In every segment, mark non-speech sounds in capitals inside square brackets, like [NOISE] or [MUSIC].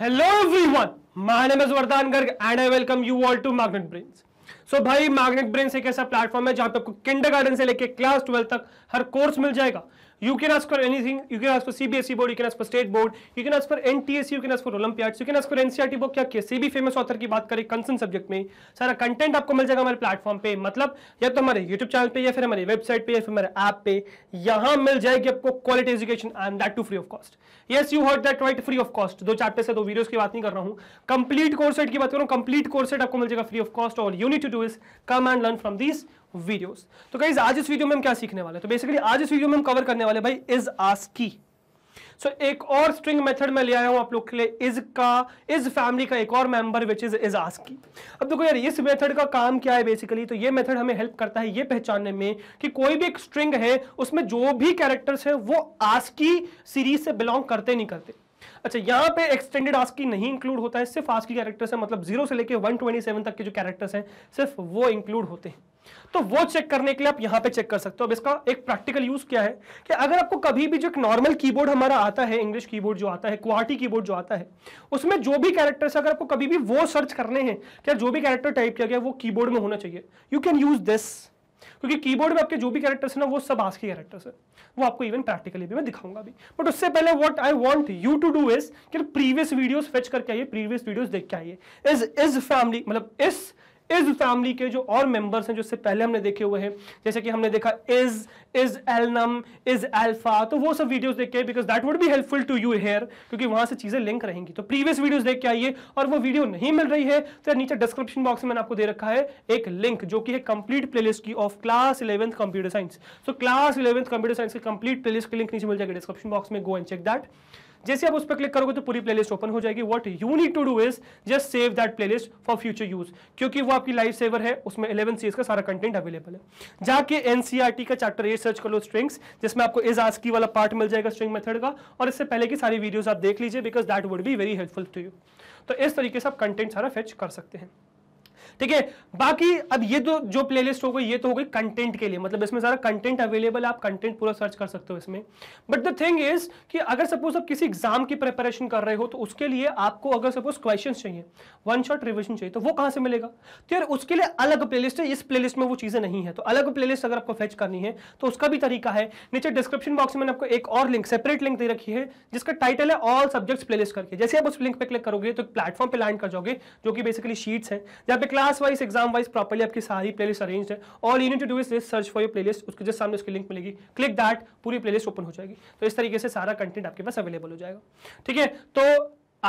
Hello everyone my name is Vardaan Garg and I welcome you all to Magnet Brains so भाई Magnet Brains एक ऐसा platform है जहां पे आपको किंडरगार्टन से लेके क्लास ट्वेल्व तक हर कोर्स मिल जाएगा You can ask for anything. You can ask for CBSE board. You can ask for state board. You can ask for NTSC. You can ask for Olympiads. You can ask for NCRT e book या किसी भी famous author की बात करें concern subject में सारा content आपको मिल जाएगा हमारे प्लेटफॉर्म पे मतलब या तो हमारे यूट्यूब चैनल पे या फिर हमारी वेबसाइट पे या फिर हमारे ऐप पे यहाँ मिल जाएगी आपको quality education and that too free of cost yes you heard that right free of cost दो चैप्टर से दो वीडियोस की बात नहीं कर रहा हूँ कंप्लीट कोर्सेट की बात करूँ कंप्लीट कोर्सेट आपको मिल जाएगा फ्री ऑफ कॉस्ट और you need to do is come and learn from this videos तो गाइज आज इस वीडियो में हम क्या सीखने वाले तो बेसिकली आज इस वीडियो में हम कवर करने वाले भाई इज आस की सो so, एक और स्ट्रिंग मेथड में ले आया हूं आप लोग के लिए इज का इज फैमिली का एक और member which is is ASCII अब देखो यार इस मेथड का काम क्या है बेसिकली तो ये मेथड हमें हेल्प करता है ये पहचानने में कि कोई भी एक स्ट्रिंग है उसमें जो भी कैरेक्टर्स है वो आस की सीरीज से बिलोंग करते नहीं करते अच्छा यहां पे एक्सटेंडेड आस्की नहीं इंक्लूड होता है सिर्फ आस्की कैरेक्टर्स है मतलब जीरो से लेके 127 तक के जो कैरेक्टर्स हैं सिर्फ वो इंक्लूड होते हैं तो वो चेक करने के लिए आप यहां पे चेक कर सकते हो अब इसका एक प्रैक्टिकल यूज क्या है कि अगर आपको कभी भी जो एक नॉर्मल कीबोर्ड हमारा आता है इंग्लिश कीबोर्ड जो आता है क्वार्टी कीबोर्ड जो आता है उसमें जो भी कैरेक्टर अगर आपको कभी भी वो सर्च करने हैं क्या जो भी कैरेक्टर टाइप किया गया वो कीबोर्ड में होना चाहिए यू कैन यूज दिस क्योंकि कीबोर्ड में आपके जो भी कैरेक्टर्स है ना वो सब आज के कैरेक्टर्स है वो आपको इवन प्रैक्टिकली भी मैं दिखाऊंगा अभी बट उससे पहले what I want you to do is कि प्रीवियस वीडियोस फेच करके आइए प्रीवियस वीडियोस देख के आइए इज इज फैमिली मतलब इस इज फैमिली के जो और मेंबर्स हैं जो इससे पहले हमने देखे हुए हैं जैसे कि हमने देखा is is alnum is alpha तो वो सब वीडियोस देख के because that would be helpful to you here क्योंकि वहां से चीजें लिंक रहेंगी तो प्रीवियस वीडियोस देख के आइए और वो वीडियो नहीं मिल रही है तो नीचे डिस्क्रिप्शन बॉक्स में मैंने आपको दे रखा है एक लिंक जो कि है कंप्लीट प्ले की of class eleventh computer science तो क्लास इलेवंथ कंप्यूटर साइंस की कंप्लीट प्ले की लिंक नीचे मिल जाएगी डिस्क्रिप्शन बॉक्स में गो एंड चेक दैट जैसे आप उस पर क्लिक करोगे तो पूरी प्लेलिस्ट ओपन हो जाएगी what you need to do is just save that playlist for future use क्योंकि वो आपकी लाइफ सेवर है उसमें इलेवन सीज का सारा कंटेंट अवेलेबल है जाके एनसीआरटी e का चैप्टर ए सर्च कर लो स्ट्रिंग्स जिसमें आपको इज आस्की वाला पार्ट मिल जाएगा स्ट्रिंग मेथड का और इससे पहले की सारी वीडियोज आप देख लीजिए because that would be very helpful to you तो इस तरीके से आप कंटेंट सारा फेच कर सकते हैं ठीक है बाकी अब ये तो जो प्लेलिस्ट हो गई ये तो हो गई कंटेंट के लिए मतलब इसमें सारा कंटेंट अवेलेबल आप कंटेंट पूरा सर्च कर सकते हो इसमें बट द थिंग इज कि अगर सपोज आप किसी एग्जाम की प्रिपरेशन कर रहे हो तो उसके लिए आपको अगर सपोज क्वेश्चन चाहिए वन शॉट रिविजन चाहिए तो वो कहां से मिलेगा तो यार उसके लिए अलग प्लेलिस्ट है इस लिस्ट में वो चीजें नहीं है तो अलग लिस्ट अगर आपको फेच करनी है तो उसका भी तरीका है नीचे डिस्क्रिप्शन बॉक्स में मैंने आपको एक और लिंक सेपरेट लिंक दे रखी है जिसका टाइटल है ऑल सब्जेक्ट्स प्लेलिस्ट करके जैसे आप उस लिंक पे क्लिक करोगे तो प्लेटफॉर्म पे लैंड कर जाओगे जो कि बेसिकली शीट्स है जहां पे class class wise exam wise properly आपकी सारी प्लेलिस्ट अरेंज है all you to do is search for your playlist उसके जिस सामने उसकी लिंक मिलेगी क्लिक दैट पूरी प्लेलिस्ट ओपन हो जाएगी तो इस तरीके से सारा कंटेंट आपके पास अवेलेबल हो जाएगा ठीक है तो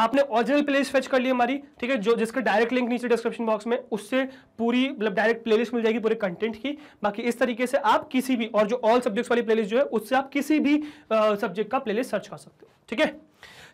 आपने ऑरिजिनल प्लेलिस्ट फेच कर ली हमारी ठीक है जो जिसका डायरेक्ट लिंक नीचे डिस्क्रिप्शन बॉक्स में उससे पूरी मतलब डायरेक्ट प्लेलिस्ट मिल जाएगी पूरे कंटेंट की बाकी इस तरीके से आप किसी भी और जो ऑल सब्जेक्ट्स वाली प्लेलिस्ट जो है उससे आप किसी भी सब्जेक्ट का प्लेलिस्ट सर्च कर सकते हो ठीक है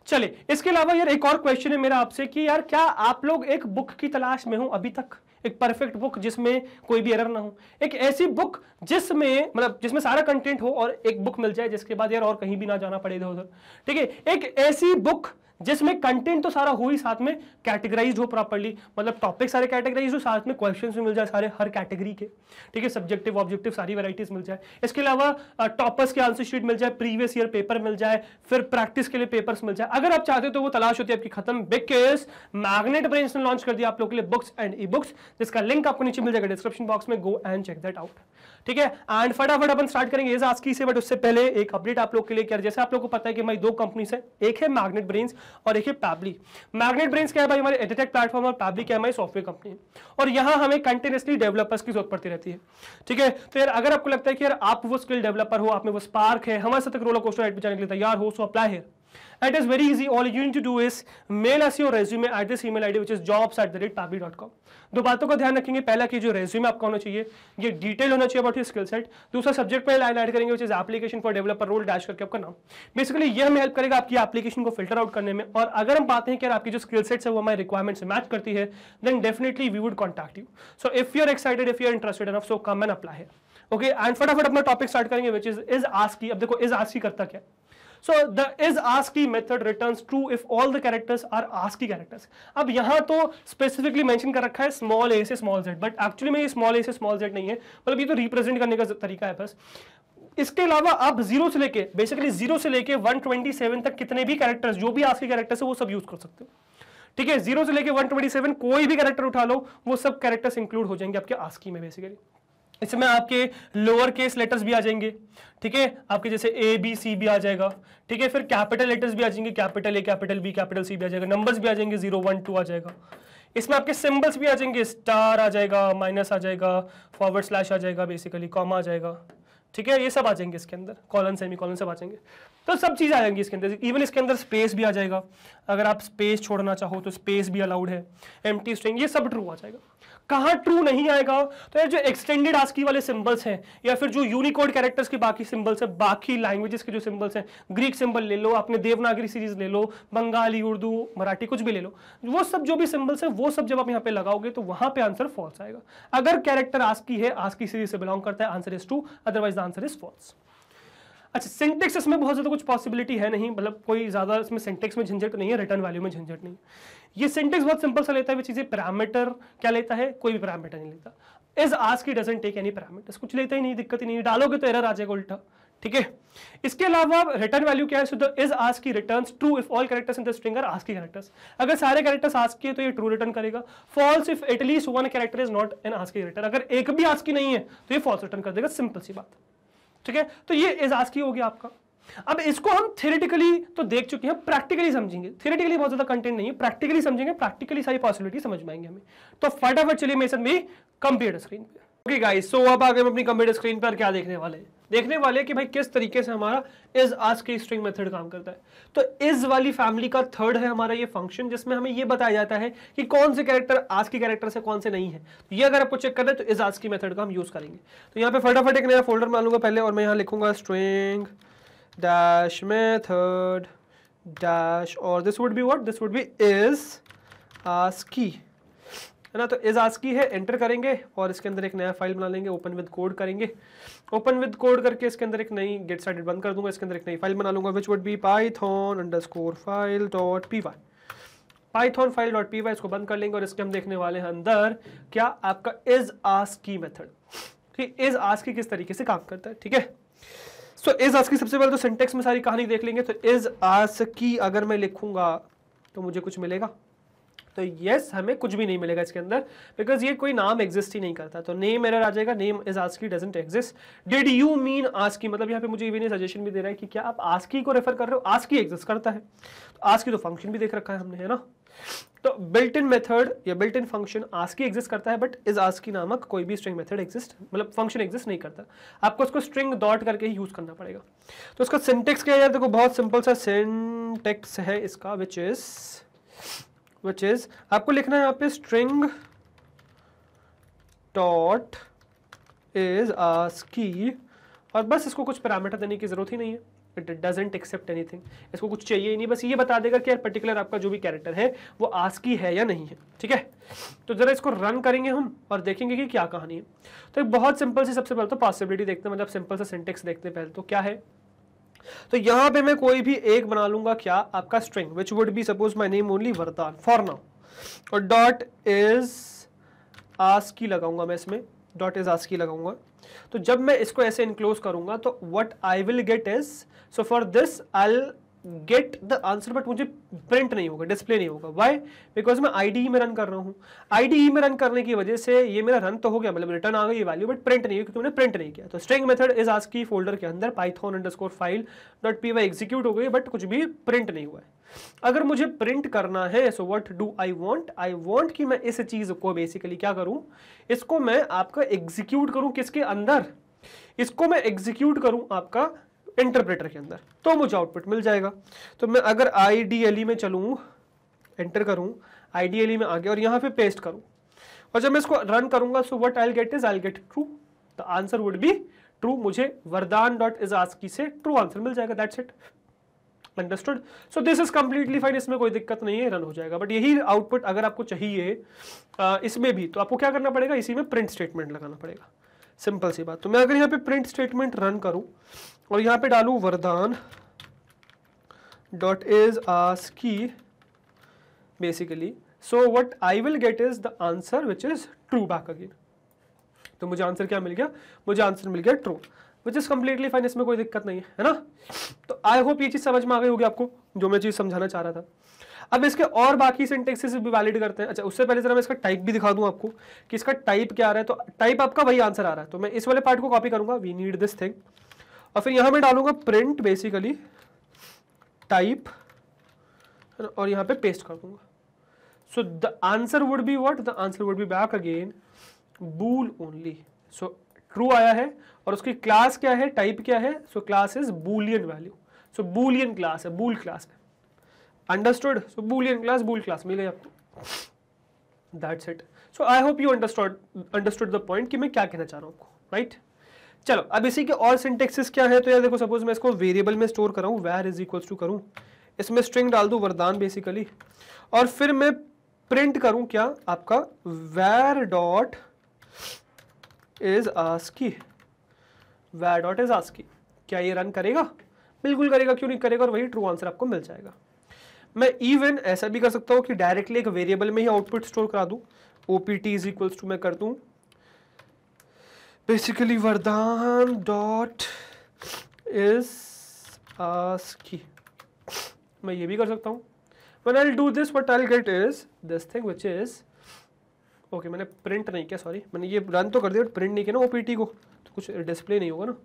चले इसके अलावा यार एक और क्वेश्चन है मेरा आपसे कि यार क्या आप लोग एक बुक की तलाश में हो अभी तक एक परफेक्ट बुक जिसमें कोई भी एरर ना हो एक ऐसी बुक जिसमें मतलब जिसमें सारा कंटेंट हो और एक बुक मिल जाए जिसके बाद यार और कहीं भी ना जाना पड़े इधर उधर ठीक है एक ऐसी बुक जिसमें कंटेंट तो सारा हो ही साथ में कैटेगराइज हो प्रॉपरली मतलब टॉपिक सारे कैटेगराइज हो साथ में क्वेश्चन भी मिल जाए सारे हर कैटेगरी के ठीक है सब्जेक्टिव ऑब्जेक्टिव सारी वैराइटीज मिल जाए इसके अलावा टॉपर्स के आंसर शीट मिल जाए प्रीवियस ईयर पेपर मिल जाए फिर प्रैक्टिस के लिए पेपर्स मिल जाए अगर आप चाहते हो तो वो तलाश होती है आपकी खत्म बिकेस मैग्नेट ब्रेन ने लॉन्च कर दिया आप लोग के लिए बुक्स एंड ई बुक्स जिसका लिंक आपको नीचे मिल जाएगा डिस्क्रिप्शन बॉक्स में go and check that out ठीक है एंड फटाफट अपन स्टार्ट करेंगे इस आज की से बट उससे पहले एक अपडेट आप लोग के लिए किया जैसे आप लोग को पता है कि मैं दो कंपनी है एक है मैग्नेट ब्रेन्स और देखिए पैबली मैग्नेट ब्रेन क्या है भाई हमारे एडिटेक प्लेटफॉर्म और पैबली क्या है हमारी सॉफ्टवेयर कंपनी और यहाँ हमें कंटिन्यूसली डेवलपर्स की जरूरत पड़ती रहती है ठीक है तो यार अगर आपको लगता है कि यार आप वो स्किल डेवलपर हो आप में वो स्पार्क है हमारे साथ रोलर कोस्टर एड पर जाने के लिए तैयार हो सो अप्लाई है It is very easy. All you need to do is mail us your resume at this email ID which is jobs at the rate papi dot com. दो बातों का ध्यान रखेंगे पहला कि जो रेज्यूमे आपका होना चाहिए ये डिटेल होना चाहिए अबाउट योर स्किल सेट दूसरा सब्जेक्ट में लाइन ऐड करेंगे which application for developer role dash करके आपका नाम बेसिकली ये हमें हेल्प करेगा आपकी एप्लीकेशन को फिल्टर आउट करने में और अगर हम पाते हैं कि आपकी जो स्किल सेट्स है वो हमारे रिक्वायरमेंट से मैच करती है then definitely we would contact you so if you are excited if you interested enough so come and apply है ओके एंड फटाफट अपना टॉपिक स्टार्ट करेंगे विच इज इज आस्की अब देखो इज आस्की करता क्या so the is ASCII method return true if all the characters are ASCII characters अब यहां तो स्पेसिफिकली मैंशन कर रखा है स्मॉल ए से स्मॉल जेड बट एक्चुअली में ये स्मॉल ए से स्मॉल जेड नहीं है मतलब ये तो रिप्रेजेंट करने का तरीका है बस इसके अलावा आप जीरो से लेके बेसिकली जीरो से लेके 127 तक कितने भी कैरेक्टर्स जो भी आपके कैरेक्टर्स है वो सब यूज कर सकते हो ठीक है जीरो से लेके 127 कोई भी कैरेक्टर उठा लो वो सब कैरेक्टर्स इंक्लूड हो जाएंगे आपके आस्की में बेसिकली इसमें आपके लोअर केस लेटर्स भी आ जाएंगे ठीक है आपके जैसे ए बी सी भी आ जाएगा ठीक है फिर कैपिटल लेटर्स भी आ जाएंगे capital A capital B capital C भी आ जाएगा नंबर्स भी आ जाएंगे जीरो वन टू आ जाएगा इसमें आपके सिंबल्स भी आ जाएंगे स्टार आ जाएगा माइनस आ जाएगा फॉरवर्ड स्लैश आ जाएगा बेसिकली कॉमा आ जाएगा ठीक है ये सब आ जाएंगे इसके अंदर कॉलन सेमी कॉलन सब आ जाएंगे तो सब चीज़ आ जाएंगी इसके अंदर इवन इसके अंदर स्पेस भी आ जाएगा अगर आप स्पेस छोड़ना चाहो तो स्पेस भी अलाउड है एम स्ट्रिंग ये सब ट्रू आ जाएगा कहाँ ट्रू नहीं आएगा तो ये जो एक्सटेंडेड आस्की वाले सिंबल्स हैं या फिर जो यूनिकोड कैरेक्टर्स के बाकी सिंबल्स हैं बाकी लैंग्वेजेस के जो सिंबल्स हैं ग्रीक सिंबल ले लो अपने देवनागरी सीरीज ले लो बंगाली उर्दू मराठी कुछ भी ले लो वो सब जो भी सिंबल्स हैं वो सब जब आप यहाँ पे लगाओगे तो वहाँ पे आंसर फॉल्स आएगा अगर कैरेक्टर आस्की है आस्की सीरीज से बिलोंग करता है answer is true otherwise the answer is false अच्छा सिंटेक्स इसमें बहुत ज़्यादा कुछ पॉसिबिलिटी है नहीं मतलब कोई ज़्यादा इसमें सिंटेक्स में झंझट नहीं है रिटर्न वैल्यू में झंझट नहीं ये सिंटेक्स बहुत सिंपल सा लेता है वे चीज़ें पैरामीटर क्या लेता है कोई भी पैरामीटर नहीं लेता इज आज की डजेंट टेक एनी पैरामीटर कुछ लेता ही नहीं दिक्कत ही नहीं डालोगे तो एरर आ जाएगा उल्टा ठीक है इसके अलावा रिटर्न वैल्यू क्या है सो the is ASCII return true if all characters in the string are ASCII characters अगर सारे कैरेक्टर्स आज के तो ये ट्रू रिटर्न करेगा false if at least one character is not an ASCII return अगर एक भी आज की नहीं है तो ये फॉल्स रिटर्न कर देगा सिंपल सी बात ठीक है तो ये एजाज की हो गया आपका अब इसको हम थियोरेटिकली तो देख चुके हैं प्रैक्टिकली समझेंगे थियोरेटिकली बहुत ज्यादा कंटेंट नहीं है प्रैक्टिकली समझेंगे प्रैक्टिकली सारी पॉसिबिलिटी समझ पाएंगे हमें तो फटाफट चलिए मेरे साथ भी कंप्यूटर स्क्रीन पर ओके गाइस सो अब आगे हम अपनी कंप्यूटर स्क्रीन पर क्या देखने वाले हैं देखने वाले कि भाई किस तरीके से हमारा इज आज के स्ट्रिंग मेथड काम करता है तो इज वाली फैमिली का थर्ड है हमारा ये फंक्शन जिसमें हमें ये बताया जाता है कि कौन से कैरेक्टर आज के कैरेक्टर से कौन से नहीं है तो ये अगर आपको चेक करें तो इज आज की मेथड का हम यूज करेंगे तो यहाँ पे फटाफट एक नया फोल्डर मान लूंगा पहले और मैं यहाँ लिखूंगा स्ट्रिंग डैश मेथड और this would be be this would be is ASCII है ना तो इज आज की है एंटर करेंगे और इसके अंदर एक नया फाइल बना लेंगे ओपन विद कोड करेंगे ओपन विद कोड करके इसके अंदर एक नई गेट साइड बंद कर दूंगा इसके अंदर एक नई फाइल बना लूंगा which would be Python score file dot P y Python file dot P y इसको बंद कर लेंगे और इसके हम देखने वाले हैं अंदर क्या आपका इज आज की मेथड ठीक इज की किस तरीके से काम करता है ठीक है सो इज आज की सबसे पहले तो सिंटेक्स में सारी कहानी देख लेंगे तो इज आज की अगर मैं लिखूंगा तो मुझे कुछ मिलेगा तो यस हमें कुछ भी नहीं मिलेगा इसके अंदर बिकॉज ये कोई नाम एग्जिस्ट ही नहीं करता तो नेम एरर आ जाएगा name is ASCII doesn't exist did you mean ASCII मतलब यहाँ पे मुझे इवन सजेशन भी दे रहा है कि क्या आप आस्की को रेफर कर रहे हो आस्की एग्जिस्ट करता है तो आस्की तो फंक्शन भी देख रखा है हमने है ना तो बिल्ट इन मेथड या built in function ASCII exist करता है बट इज आस्की नामक कोई भी स्ट्रिंग मेथड एग्जिस्ट मतलब फंक्शन एग्जिस्ट नहीं करता आपको उसको स्ट्रिंग डॉट करके ही यूज़ करना पड़ेगा तो उसका सिंटेक्स क्या है देखो बहुत सिंपल सा सिंटेक्स है इसका विच इज़ विच इज आपको लिखना है यहाँ पे स्ट्रिंग डॉट इज आस्की और बस इसको कुछ पैरामीटर देने की जरूरत ही नहीं है इट डजेंट एक्सेप्ट एनीथिंग इसको कुछ चाहिए ही नहीं बस ये बता देगा कि यार पर्टिकुलर आपका जो भी कैरेक्टर है वो आस्की है या नहीं है ठीक है तो ज़रा इसको रन करेंगे हम और देखेंगे कि क्या कहानी है तो एक बहुत सिंपल सी सबसे पहले तो पॉसिबिलिटी देखते हैं मतलब सिंपल सा सिंटेक्स देखते हैं पहले तो क्या है तो यहां पे मैं कोई भी एक बना लूंगा क्या आपका string which would be suppose my name only Vardaan for now और डॉट इज आस की लगाऊंगा मैं इसमें डॉट इज आस की लगाऊंगा तो जब मैं इसको ऐसे इनक्लोज करूंगा तो what I will get is so for this I get the answer but मुझे प्रिंट नहीं होगा डिस्प्ले नहीं होगा वाई बिकॉज मैं आई डी ई में रन कर रहा हूँ आई डी ई में रन करने की वजह से ये मेरा रन तो हो गया मतलब रिटर्न आ गई ये वैल्यू बट प्रिंट नहीं हुई क्योंकि मैंने प्रिंट नहीं किया तो स्ट्रिंग मेथड इज आज की फोल्डर के अंदर python underscore file dot P Y execute हो गई बट कुछ भी प्रिंट नहीं हुआ है अगर मुझे प्रिंट करना है so what do I want I want कि मैं इस चीज़ को बेसिकली क्या करूँ इसको मैं आपका एग्जीक्यूट करूँ किसके अंदर इसको मैं एग्जीक्यूट करूं आपका इंटरप्रेटर के अंदर तो मुझे आउटपुट मिल जाएगा तो मैं अगर आई e में चलू एंटर करूँ आई में आगे और यहाँ पे पेस्ट करूँ और जब मैं इसको रन करूंगा so what I get is I get true the answer would be true मुझे वरदान डॉट इज आस्की से ट्रू आंसर मिल जाएगा that's it understood so this is completely fine इसमें कोई दिक्कत नहीं है रन हो जाएगा बट यही आउटपुट अगर आपको चाहिए इसमें भी तो आपको क्या करना पड़ेगा इसी में प्रिंट स्टेटमेंट लगाना पड़ेगा सिंपल सी बात तो मैं अगर यहाँ पे प्रिंट स्टेटमेंट रन करूँ और यहाँ पे डालू वरदान dot is ASCII basically so what I will get is the answer which is true back again तो मुझे आंसर क्या मिल गया मुझे आंसर मिल गया true which is completely fine इसमें कोई दिक्कत नहीं है है ना तो आई होप ये चीज़ समझ में आ गई होगी आपको जो मैं चीज़ समझाना चाह रहा था अब इसके और बाकी सिंटेक्सेस भी वैलिड करते हैं अच्छा उससे पहले जरा मैं इसका टाइप भी दिखा दूं आपको कि इसका टाइप क्या आ रहा है तो टाइप आपका वही आंसर आ रहा है तो मैं इस वाले पार्ट को कॉपी करूंगा वी नीड दिस थिंग और फिर यहां मैं डालूंगा प्रिंट बेसिकली टाइप और यहाँ पे पेस्ट कर दूंगा so the answer would be what the answer would be back again bool only so true आया है और उसकी क्लास क्या है टाइप क्या है so class is boolean value so boolean class है बूल क्लास है understood so boolean class bool class मिले आपको that's it so I hope you understood understood the point कि मैं क्या कहना चाह रहा हूँ आपको right चलो अब इसी के और सिंटेक्सिस क्या है तो यार देखो सपोज मैं इसको वेरिएबल में स्टोर कराऊँ वेर इज इक्वल्स टू करूँ इसमें स्ट्रिंग डाल दूँ वरदान बेसिकली और फिर मैं प्रिंट करूँ क्या आपका var dot is ASCII var dot is ASCII क्या ये रन करेगा बिल्कुल करेगा क्यों नहीं करेगा और वही ट्रू आंसर आपको मिल जाएगा मैं इवन ऐसा भी कर सकता हूँ कि डायरेक्टली एक वेरिएबल में ही आउटपुट स्टोर करा दूँ O P T is equals to मैं कर दूँ बेसिकली वरदान डॉट इज की मैं ये भी कर सकता हूँ when I do this what I get is this thing which is okay मैंने प्रिंट नहीं किया सॉरी मैंने ये रन तो कर दिया बट प्रिंट नहीं किया ना ओ पी टी को तो कुछ डिस्प्ले नहीं होगा ना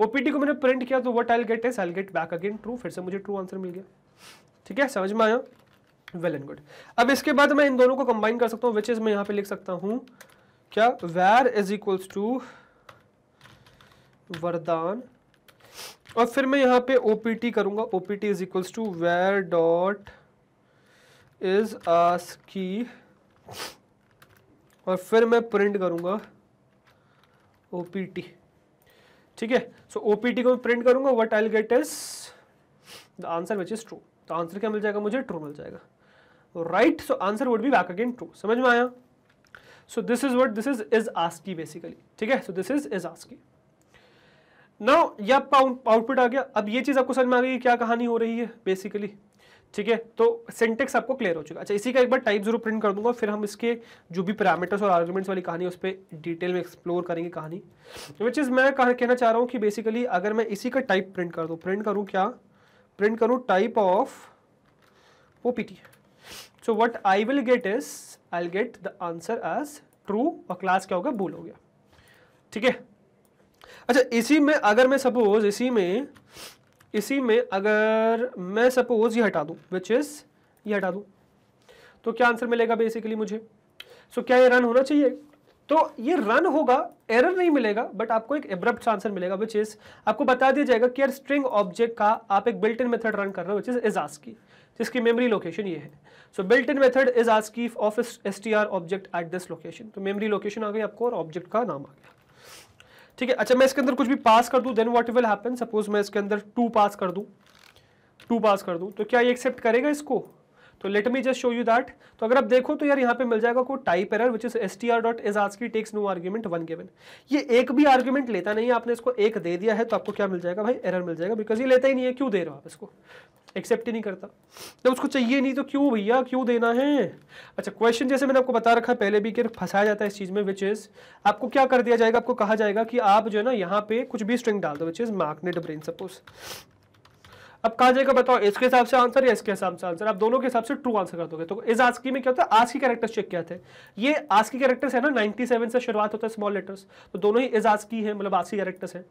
ओ पी टी को मैंने प्रिंट किया तो what I get is I get back again true फिर से मुझे ट्रू आंसर मिल गया ठीक है समझ में आया वेल एंड गुड अब इसके बाद मैं इन दोनों को कंबाइन कर सकता हूं विच इज मैं यहां पे लिख सकता हूं क्या वेर इज इक्वल्स टू वरदान और फिर मैं यहां पे ओपीटी करूंगा OPT is equals to var dot is ASCII और फिर मैं प्रिंट करूंगा ओपीटी ठीक है सो ओपीटी को मैं प्रिंट करूंगा what I get is the answer which is true तो आंसर क्या मिल जाएगा मुझे ट्रू मिल जाएगा right so answer would be back again true समझ में आया so this is what this is is ASCII basically ठीक है so this is is ASCII now यह आपका आउटपुट आ गया अब ये चीज़ आपको समझ में आ गई क्या कहानी हो रही है बेसिकली ठीक है तो सिंटेक्स आपको क्लियर हो चुका अच्छा इसी का एक बार टाइप जरूर प्रिंट कर दूंगा फिर हम इसके जो भी पैरामीटर्स और आर्ग्यूमेंट्स वाली कहानी उस पर डिटेल में एक्सप्लोर करेंगे कहानी विच इज़ मैं कहना चाह रहा हूँ कि बेसिकली अगर मैं इसी का टाइप प्रिंट कर दूँ प्रिंट करूँ क्या प्रिंट करूँ type of O P T so what I will get is I get the answer as true और क्लास क्या होगा बुल हो गया ठीक है अच्छा इसी में अगर मैं सपोज इसी में इसी में अगर मैं सपोज ये हटा दूँ विच इज़ ये हटा दूँ तो क्या आंसर मिलेगा बेसिकली मुझे सो so, क्या ये रन होना चाहिए तो ये रन होगा एरर नहीं मिलेगा बट आपको एक एब्रप्ट आंसर मिलेगा विच इज आपको बता दिया जाएगा कि यार स्ट्रिंग ऑब्जेक्ट का आप एक बिल्ट इन मेथड रन कर रहे हो विच इज इज आस्की जिसकी मेमोरी लोकेशन ये है so built in method is ASCII of S T R object at this location तो मेमरी लोकेशन आ गई आपको और ऑब्जेक्ट का नाम आ गया ठीक है अच्छा मैं इसके अंदर कुछ भी पास कर दूँ then what will happen suppose मैं इसके अंदर टू पास कर दूं टू पास कर दूँ तो क्या ये एक्सेप्ट करेगा इसको तो let me just show you that तो अगर आप देखो तो यार यहाँ पे मिल जाएगा कोई type error which is S T R dot is ASCII takes no argument one given ये एक भी आर्ग्यूमेंट लेता नहीं है आपने इसको एक दे दिया है तो आपको क्या मिल जाएगा भाई एरर मिल जाएगा बिकॉज ये लेता ही नहीं है क्यों दे रहे हो आप इसको एक्सेप्ट ही नहीं करता जब उसको चाहिए नहीं तो क्यों भैया क्यों देना है अच्छा क्वेश्चन जैसे मैंने आपको बता रखा है पहले भी कि फंसाया जाता है इस चीज़ में विच इज़ आपको क्या कर दिया जाएगा आपको कहा जाएगा कि आप जो है ना यहाँ पे कुछ भी स्ट्रिंग डाल दो which is magnet brain suppose अब कहा जाएगा बताओ इसके हिसाब से आंसर या इसके हिसाब से आंसर आप दोनों के हिसाब से ट्रू आंसर कर दोगे तो इस आज की में क्या होता है आज की कैरेक्टर्स चेक किया थे ये आज की कैरेक्टर्स है ना 97 से शुरुआत होता है स्मॉल लेटर्स तो दोनों ही इज आज की है मतलब आज की कैरेक्टर्स है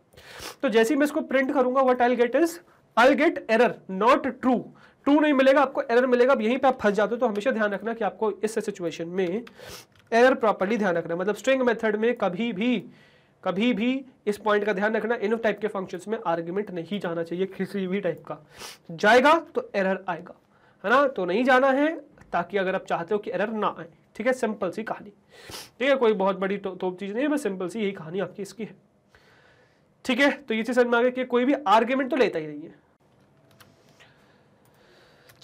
तो जैसे ही मैं इसको प्रिंट करूंगा what I get is I get error not true true नहीं मिलेगा आपको एरर मिलेगा अब यहीं पे आप फंस जाते हो तो हमेशा ध्यान रखना कि आपको इस सिचुएशन में एरर प्रॉपरली ध्यान रखना मतलब स्ट्रिंग मेथड में कभी भी कभी भी इस पॉइंट का ध्यान रखना इन टाइप के फंक्शंस में आर्ग्यूमेंट नहीं जाना चाहिए किसी भी टाइप का जाएगा तो एरर आएगा है ना तो नहीं जाना है ताकि अगर आप चाहते हो कि एरर ना आए ठीक है सिंपल सी कहानी ठीक है कोई बहुत बड़ी तो, तो चीज़ नहीं है सिंपल सी यही कहानी आपकी इसकी है ठीक है तो ये चीज़ समझ में आ गया कि कोई भी आर्ग्यूमेंट तो लेता ही नहीं है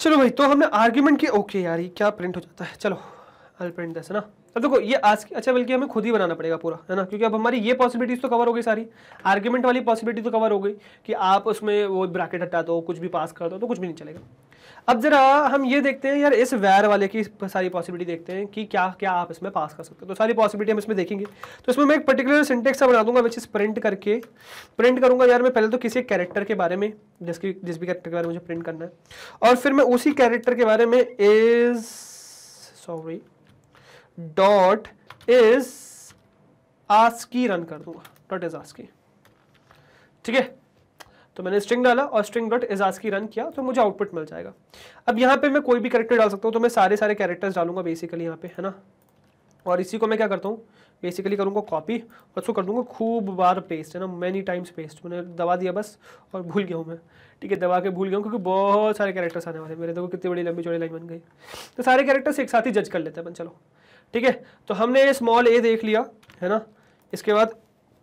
चलो भाई तो हमने आर्ग्यूमेंट के ओके यार ये क्या प्रिंट हो जाता है चलो आई प्रिंट दस ना अब देखो ये आज अच्छा बल्कि हमें खुद ही बनाना पड़ेगा पूरा है ना क्योंकि अब हमारी ये पॉसिबिलिटीज तो कवर हो गई सारी आर्ग्यूमेंट वाली पॉसिबिलिटी तो कवर हो गई कि आप उसमें वो ब्रैकेट हटा दो कुछ भी पास कर दो तो कुछ भी नहीं चलेगा अब जरा हम ये देखते हैं यार इस वैर वाले की सारी पॉसिबिलिटी देखते हैं कि क्या क्या आप इसमें पास कर सकते हो तो सारी पॉसिबिलिटी हम इसमें देखेंगे तो इसमें मैं एक पर्टिकुलर सिंटेक्स का बना दूंगा विच इस प्रिंट करके प्रिंट करूंगा यार मैं पहले तो किसी कैरेक्टर के बारे में जिसकी जिस भी कैरेक्टर के बारे में मुझे प्रिंट करना है और फिर मैं उसी कैरेक्टर के बारे में is sorry dot is ASCII run कर दूंगा डॉट इज आस्की ठीक है तो मैंने स्ट्रिंग डाला और string dot is ASCII run किया तो मुझे आउटपुट मिल जाएगा अब यहां पे मैं कोई भी कैरेक्टर डाल सकता हूँ तो मैं सारे सारे कैरेक्टर्स डालूंगा बेसिकली यहां पे है ना और इसी को मैं क्या करता हूँ बेसिकली करूँगा कॉपी और उसको कर दूंगा खूब बार पेस्ट है ना मैनी टाइम्स पेस्ट मैंने दबा दिया बस और भूल गया हूँ मैं ठीक है दबा के भूल गया हूँ क्योंकि बहुत सारे कैरेक्टर्स आने वाले मेरे देखो कितनी बड़ी लंबी चौड़ी लाइन बन गई तो सारे कैरेक्टर्स एक साथ ही जज कर लेते हैं अपन चलो ठीक है तो हमने स्मॉल ए देख लिया है ना इसके बाद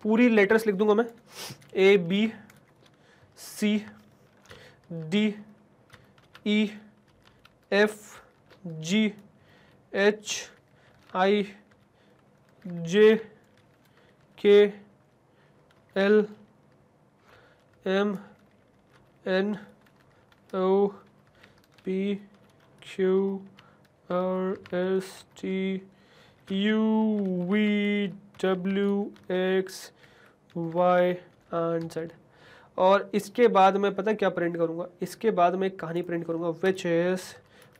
पूरी लेटर्स लिख दूंगा मैं A B C D E F G H I J K L M N O P Q R S T U, V, W, X, Y and Z और इसके बाद मैं पता क्या प्रिंट करूँगा इसके बाद मैं एक कहानी प्रिंट करूँगा विच एस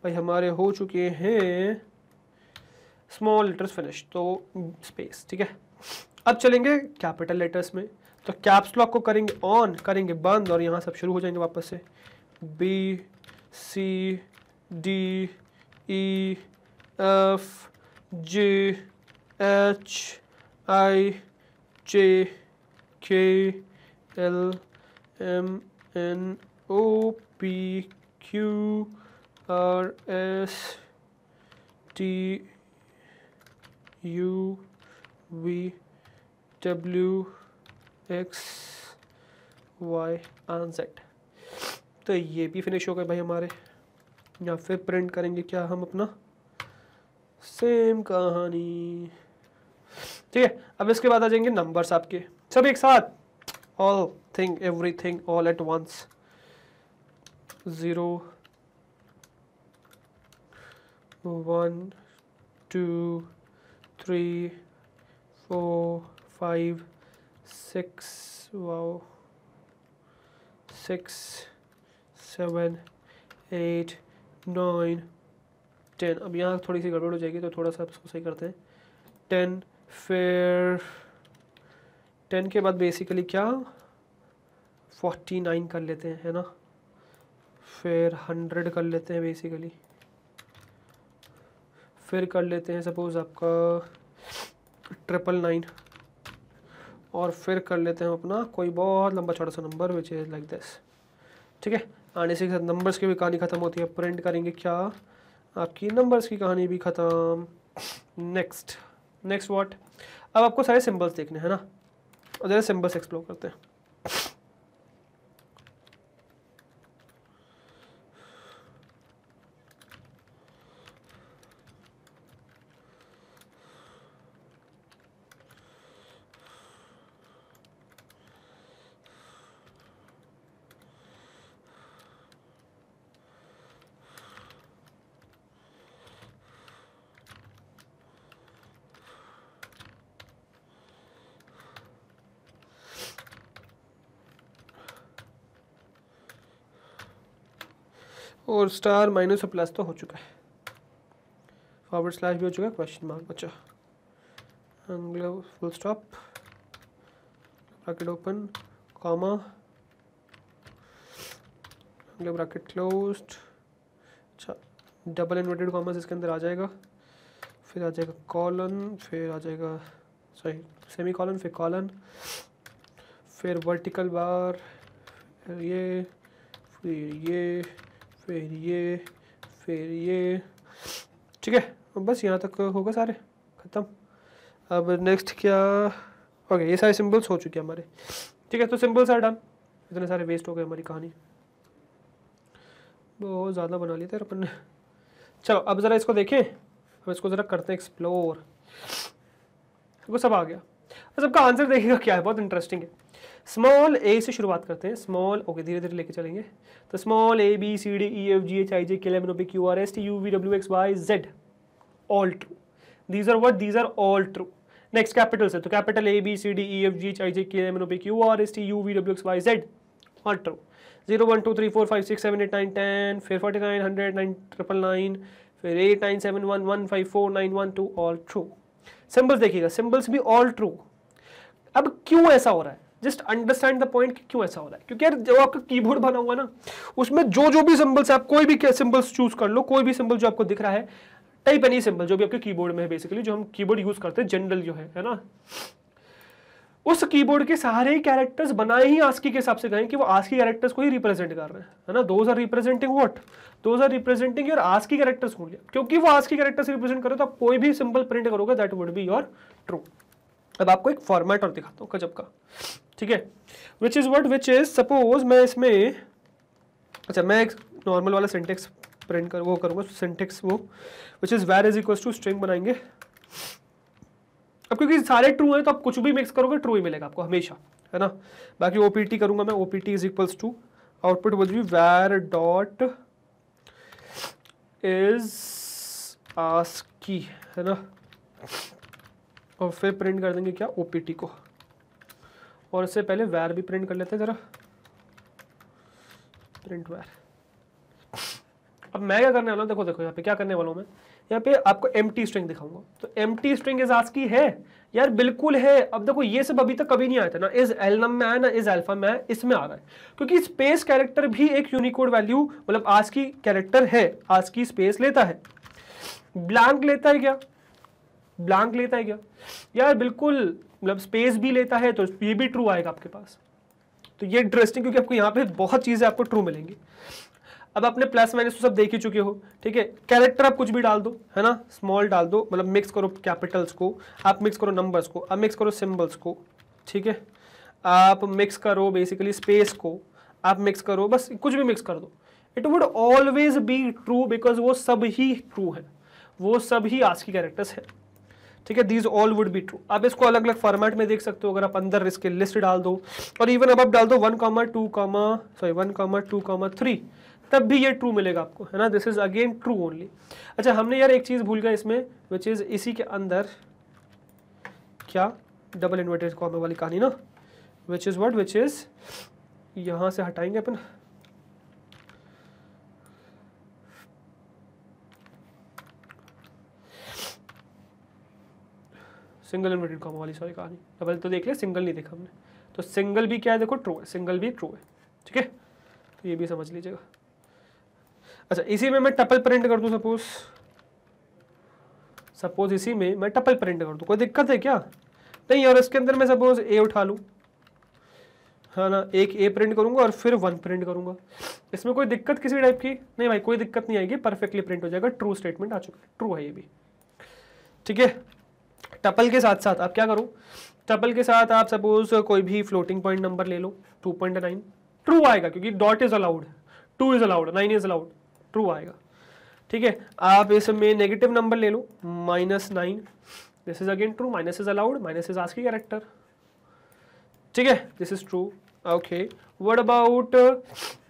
भाई हमारे हो चुके हैं स्मॉल लेटर्स फिनिश तो स्पेस ठीक है अब चलेंगे कैपिटल लेटर्स में तो कैप्स लॉक को करेंगे ऑन करेंगे बंद और यहाँ सब शुरू हो जाएंगे वापस से B C D E F G H I J K L M N O P Q R S T U V W X Y and Z तो ये भी फिनिश हो गए भाई हमारे या फिर प्रिंट करेंगे क्या हम अपना सेम कहानी ठीक है अब इसके बाद आ जाएंगे नंबर्स आपके सब एक साथ all thing every thing all at once zero one two three four five six wow six seven eight nine ten अब यहाँ थोड़ी सी गड़बड़ हो जाएगी तो थोड़ा सा उसको सही करते हैं टेन फिर टेन के बाद बेसिकली क्या फोर्टी नाइन कर लेते हैं है ना फिर हंड्रेड कर लेते हैं बेसिकली फिर कर लेते हैं सपोज़ आपका ट्रिपल नाइन और फिर कर लेते हैं अपना कोई बहुत लंबा छोटा सा number which is like this ठीक है आने से नंबर्स की भी कहानी ख़त्म होती है प्रिंट करेंगे क्या आपकी नंबर्स की कहानी भी ख़त्म नेक्स्ट नेक्स्ट व्हाट अब आपको सारे सिंबल्स देखने हैं ना और ज़रा सिंबल्स एक्सप्लोर करते हैं और स्टार माइनस और प्लस तो हो चुका है फॉरवर्ड स्लैश भी हो चुका है क्वेश्चन मार्क अच्छा angular full stop bracket open comma angular bracket close अच्छा डबल इन्वर्टेड कॉमर्स इसके अंदर आ जाएगा फिर आ जाएगा कॉलन फिर आ जाएगा सॉरी सेमी कॉलन फिर कॉलन फिर वर्टिकल बार फिर ये फिर ये फिर ये फिर ये ठीक है बस यहाँ तक होगा सारे ख़त्म अब नेक्स्ट क्या ओके ये सारे सिम्बल्स हो चुके हैं हमारे ठीक है तो सिम्बल्स आर डन इतने सारे वेस्ट हो गए हमारी कहानी बहुत ज़्यादा बना लिया था अपन ने चलो अब ज़रा इसको देखें हम इसको ज़रा करते हैं एक्सप्लोर वो सब आ गया सबका आंसर देखिएगा क्या है बहुत इंटरेस्टिंग है स्मॉल ए से शुरुआत करते हैं स्मॉल ओके धीरे धीरे लेके चलेंगे तो small A B C D E F G H I J K O P Q R S T U V W X Y Z all true these are what these are all true next capital से तो capital A B C D E F G H I J K M N O P Q R S T U V W X Y Z all true zero one two three four five six seven eight nine ten फिर forty nine hundred nine triple nine फिर eight nine seven one one five four nine one two all true symbols देखिएगा symbols भी all true अब क्यों ऐसा हो रहा है जस्ट अंडरस्टैंड द पॉइंट कि क्यों ऐसा हो रहा है क्योंकि यार जो आपका कीबोर्ड बना हुआ ना उसमें जो जो भी सिंबल्स आप कोई भी सिंबल्स चूज कर लो कोई भी सिंबल जो आपको दिख रहा है टाइप एनी सिंबल जो भी आपके कीबोर्ड में है बेसिकली जो हम कीबोर्ड यूज करते हैं जनरल जो है है ना उस कीबोर्ड के सारे ही कैरेक्टर्स बनाए ही आस्की के हिसाब से गए कि वो आस्की कैरेक्टर्स को ही रिप्रेजेंट कर रहे हैं है ना those are representing what those are representing your ASCII characters होंगे क्योंकि वो आस्की कैरेक्टर्स रिप्रेजेंट करो तो आप कोई भी सिंबल प्रिंट करोगे that would be your true अब आपको एक फॉर्मेट और दिखाता हूँ कजब का ठीक है which is what which is suppose मैं इसमें अच्छा मैं एक नॉर्मल वाला सेंटेक्स प्रिंट कर वो करूँगा सेंटेक्स वो which is var is equal to string बनाएंगे अब क्योंकि सारे ट्रू हैं तो आप कुछ भी मिक्स करोगे ट्रू ही मिलेगा आपको हमेशा है ना बाकी ओ पी टी करूँगा मैं O P T is equals to output was be var dot is ASCII है ना और फिर प्रिंट कर देंगे क्या ओ को और इससे पहले वैर भी प्रिंट कर लेते हैं ज़रा प्रिंट वायर अब मैं क्या करने वाला हूँ देखो देखो यहाँ पे क्या करने वाला हूँ मैं यहाँ पे आपको एम टी स्ट्रिंग दिखाऊंगा तो M T string is ASCII है यार बिल्कुल है अब देखो ये सब अभी तक कभी नहीं आया था ना इज एलनम में आया ना इज एल्फा में आया इसमें आ रहा है क्योंकि स्पेस कैरेक्टर भी एक यूनिकोड वैल्यू मतलब आज की कैरेक्टर है आज की स्पेस लेता है ब्लैंक लेता है क्या ब्लैंक लेता है क्या यार बिल्कुल मतलब स्पेस भी लेता है तो ये भी ट्रू आएगा आपके पास तो ये इंटरेस्टिंग क्योंकि आपको यहाँ पे बहुत चीज़ें आपको ट्रू मिलेंगी अब आपने प्लस माइनस तो सब देख ही चुके हो ठीक है कैरेक्टर आप कुछ भी डाल दो है ना स्मॉल डाल दो मतलब मिक्स करो कैपिटल्स को आप मिक्स करो नंबर्स को आप मिक्स करो सिम्बल्स को ठीक है आप मिक्स करो बेसिकली स्पेस को आप मिक्स करो बस कुछ भी मिक्स कर दो it would always be true because वो सब ही ट्रू है वो सब ही आज की कैरेक्टर्स है ठीक है these all would be true आप इसको अलग अलग फॉर्मेट में देख सकते हो अगर आप अंदर इसके लिस्ट डाल दो और इवन अब आप डाल दो one comma two comma sorry one comma two comma three तब भी ये ट्रू मिलेगा आपको है ना this is again true only अच्छा हमने यार एक चीज़ भूल गया इसमें विच इज़ इसी के अंदर क्या डबल इन्वर्टेड कॉमा वाली कहानी ना which is what which is यहाँ से हटाएंगे अपन सिंगल इन्वर्टेड कॉमा वाली सॉरी कहानी डबल तो देख लिया सिंगल नहीं देखा हमने तो सिंगल भी क्या है देखो ट्रू है सिंगल भी ट्रू है ठीक है तो ये भी समझ लीजिएगा अच्छा इसी में मैं टपल प्रिंट कर दूँ सपोज सपोज इसी में मैं टपल प्रिंट कर दूँ कोई दिक्कत है क्या नहीं और इसके अंदर मैं सपोज ए उठा लूँ हाँ है ना एक ए प्रिंट करूँगा और फिर वन प्रिंट करूँगा इसमें कोई दिक्कत किसी टाइप की नहीं भाई कोई दिक्कत नहीं आएगी परफेक्टली प्रिंट हो जाएगा ट्रू स्टेटमेंट आ चुका है ट्रू है ये भी ठीक है टपल के साथ साथ आप क्या करो टपल के साथ आप सपोज कोई भी फ्लोटिंग पॉइंट नंबर ले लो टू पॉइंट नाइन ट्रू आएगा क्योंकि dot is allowed two is allowed nine is allowed true आएगा ठीक है आप इसमें नेगेटिव नंबर ले लो minus nine this is again true minus is allowed minus is ASCII character ठीक है this is true okay what about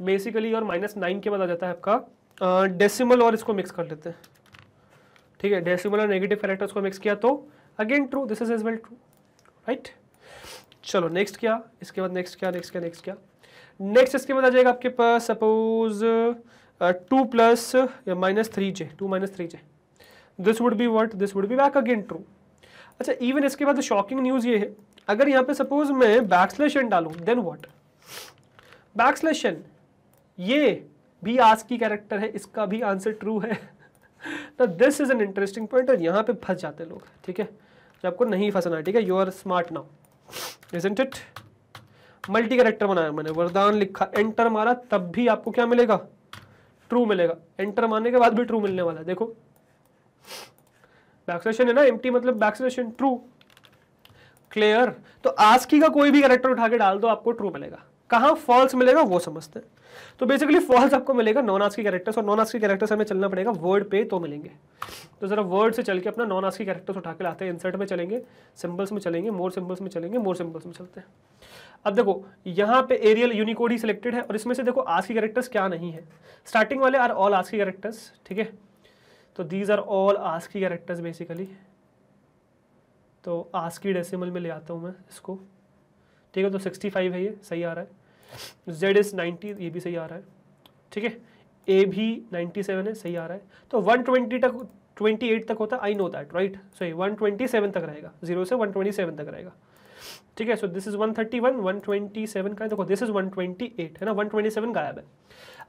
basically और माइनस नाइन के बाद आ जाता है आपका डेसिमल uh, और इसको मिक्स कर लेते हैं ठीक है डेसिमल और नेगेटिव कैरेक्टर्स को मिक्स किया तो again true this is is well true right चलो नेक्स्ट क्या इसके बाद नेक्स्ट क्या नेक्स्ट क्या नेक्स्ट क्या नेक्स्ट इसके बाद आ जाएगा आपके पास suppose two plus minus three J two minus three J this would be what this would be back again true अच्छा इवन इसके बाद शॉकिंग न्यूज़ ये है अगर यहाँ पे सपोज मैं बैक डालू देन वॉट बैक ये भी आज की कैरेक्टर है इसका भी आंसर ट्रू है [LAUGHS] तो this is an interesting point और यहाँ पे फंस जाते लोग ठीक है जो आपको नहीं फंसना है ठीक है you are smart now isn't it multi character बनाया मैंने वरदान लिखा एंटर मारा तब भी आपको क्या मिलेगा ट्रू मिलेगा एंटर मारने के बाद भी ट्रू मिलने वाला है देखो बैक्सलेशन है ना टी मतलब बैक्सलेशन ट्रू क्लियर तो की का कोई भी करेक्टर उठा के डाल दो आपको ट्रू मिलेगा कहाँ फॉल्स मिलेगा वो समझते हैं तो बेसिकली फॉल्स आपको मिलेगा नॉन आस्की कैरेक्टर्स और नॉन आस्की कैरेक्टर्स हमें चलना पड़ेगा वर्ड पे तो मिलेंगे तो ज़रा वर्ड से चल के अपना नॉन आस्की कैरेक्टर्स उठा के लाते हैं इंसर्ट में चलेंगे सिम्बल्स में चलेंगे मोर सिम्बल्स में चलेंगे मोर सिंबल्स में चलते हैं अब देखो यहाँ पे एरियल यूनिकोड ही सिलेक्टेड है और इसमें से देखो आस्की कैरेक्टर्स क्या नहीं है स्टार्टिंग वाले आर ऑल आस्की कैरेक्टर्स ठीक है तो these are all ASCII characters basically तो आस्की डेसिमल में ले आता हूँ मैं इसको ठीक है तो 65 है ये सही आ रहा है जेड इस नाइन्टी ये भी सही आ रहा है ठीक है ए भी सेवन है सही आ रहा है तो ट्वेंटी तक एट तक होता है I know that right twenty seven तक रहेगा जीरो से वन ट्वेंटी सेवन तक रहेगा ठीक है so this is twenty seven का देखो दिस इज एट है ना सेवन गायब है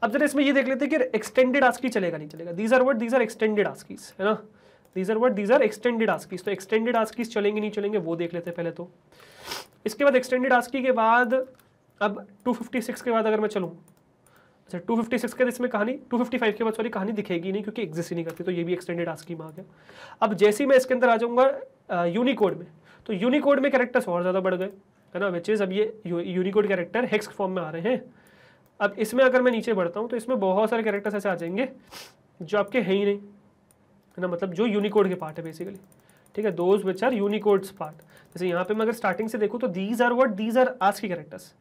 अब जरा इसमें ये देख लेते हैं कि एक्सटेंडेड आस्की चलेगा नहीं चलेगा these are word these are extended आस्कीज है ना these are word these are extended आस्कीज तो एक्सटेंडेड आस्कीज चलेंगे नहीं चलेंगे वो देख लेते हैं पहले तो इसके बाद एक्सटेंडेड आस्की के बाद अब 256 के बाद अगर मैं चलूँ अच्छा 256 के इसमें कहानी 255 के बाद सॉरी कहानी दिखेगी नहीं क्योंकि एग्जिस्ट ही नहीं करती तो ये भी एक्सटेंडेड आज की आ गया अब जैसे ही मैं इसके अंदर आ जाऊँगा यूनिकोड में तो यूनिकोड में कैरेक्टर्स और ज़्यादा बढ़ गए है ना विच इज़ अब ये यूनिकोड कैरेक्टर हेक्स फॉर्म में आ रहे हैं अब इसमें अगर मैं नीचे बढ़ता हूँ तो इसमें बहुत सारे कैरेक्टर्स ऐसे आ जाएंगे जो आपके हैं ही नहीं है ना मतलब जो यूनिकोड के पार्ट है बेसिकली ठीक है those which are unicodes part जैसे यहाँ पे मैं अगर स्टार्टिंग से देखूँ तो these are what these are ASCII characters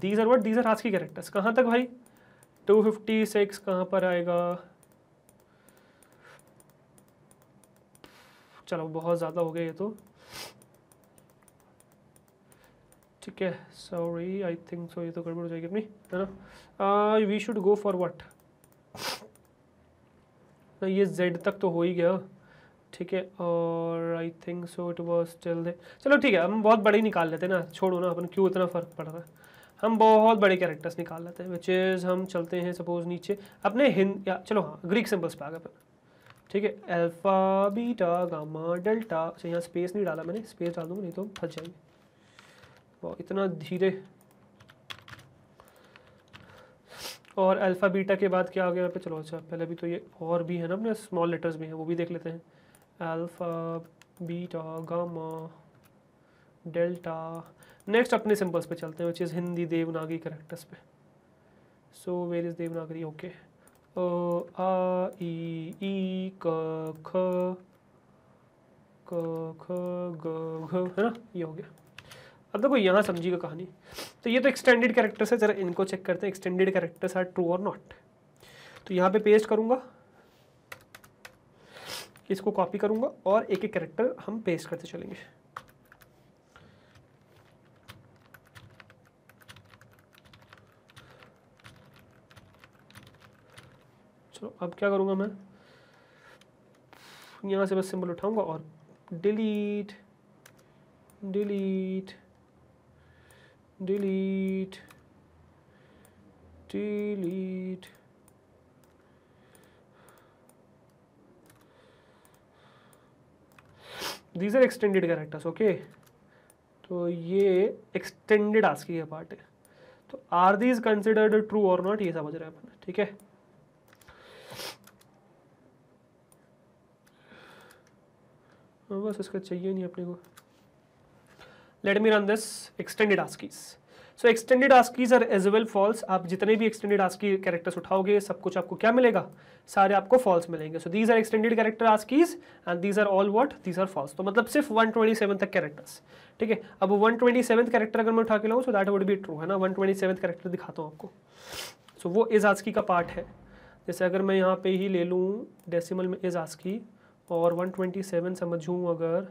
these are what these are ASCII characters कहाँ तक भाई टू फिफ्टी सिक्स कहाँ पर आएगा चलो बहुत ज़्यादा हो गया ये तो ठीक है सॉरी आई थिंक सो ये तो गड़बड़ हो जाएगी अपनी है ना we should go for what ये जेड तक तो हो ही गया ठीक है और I think so it was still चलो ठीक है हम बहुत बड़े ही निकाल लेते हैं ना छोड़ो ना अपन क्यों इतना फ़र्क पड़ रहा है हम बहुत बड़े कैरेक्टर्स निकाल लेते हैं विच इज़ हम चलते हैं सपोज नीचे अपने हिंद या चलो हाँ ग्रीक सिंबल्स पे आ गए ठीक है अल्फ़ा बीटा गामा डेल्टा अच्छा यहाँ स्पेस नहीं डाला मैंने स्पेस डाल दूँगा नहीं तो फंस जाएंगे वाह इतना धीरे और अल्फ़ा बीटा के बाद क्या आ गया यहाँ पे चलो अच्छा पहले भी तो ये और भी है ना अपने स्मॉल लेटर्स भी हैं वो भी देख लेते हैं alpha beta gamma delta next अपने सिंबल्स पे चलते हैं which is Hindi Devanagari characters पे so where is Devanagari okay अ ई ई क ख क ख ग घ है ना ये हो गया अब देखो यहाँ समझिएगा कहानी तो ये तो एक्सटेंडेड कैरेक्टर्स है ज़रा इनको चेक करते हैं एक्सटेंडेड कैरेक्टर्स आर ट्रू और नॉट तो यहाँ पे पेस्ट करूँगा इसको कॉपी करूँगा और एक एक कैरेक्टर हम पेस्ट करते चलेंगे सो अब क्या करूँगा मैं यहाँ से बस सिंबल उठाऊँगा और delete delete delete delete these are extended characters okay तो ये एक्सटेंडेड आस्की है पार्ट है तो आर दीज कंसिडर्ड ट्रू और नॉट ये समझ रहे हैं अपन ठीक है बस इसका चाहिए नहीं अपने को let me run this extended आस्कीज so extended आस्कीज are as well false आप जितने भी एक्सटेंडेड आस्की कैरेक्टर्स उठाओगे सब कुछ आपको क्या मिलेगा सारे आपको फॉल्स मिलेंगे so these are extended character आस्कीज and these are all what these are false तो मतलब सिर्फ 127 तक कैरेक्टर्स ठीक है अब 127 कैरेक्टर अगर मैं उठा के लाऊँ so that would be true है ना 127 कैरेक्टर दिखाता हूँ आपको सो so, वो इज आस्की का पार्ट है जैसे अगर मैं यहाँ पे ही ले लूँ डेसिमल में इज आस्की और 127 समझूं अगर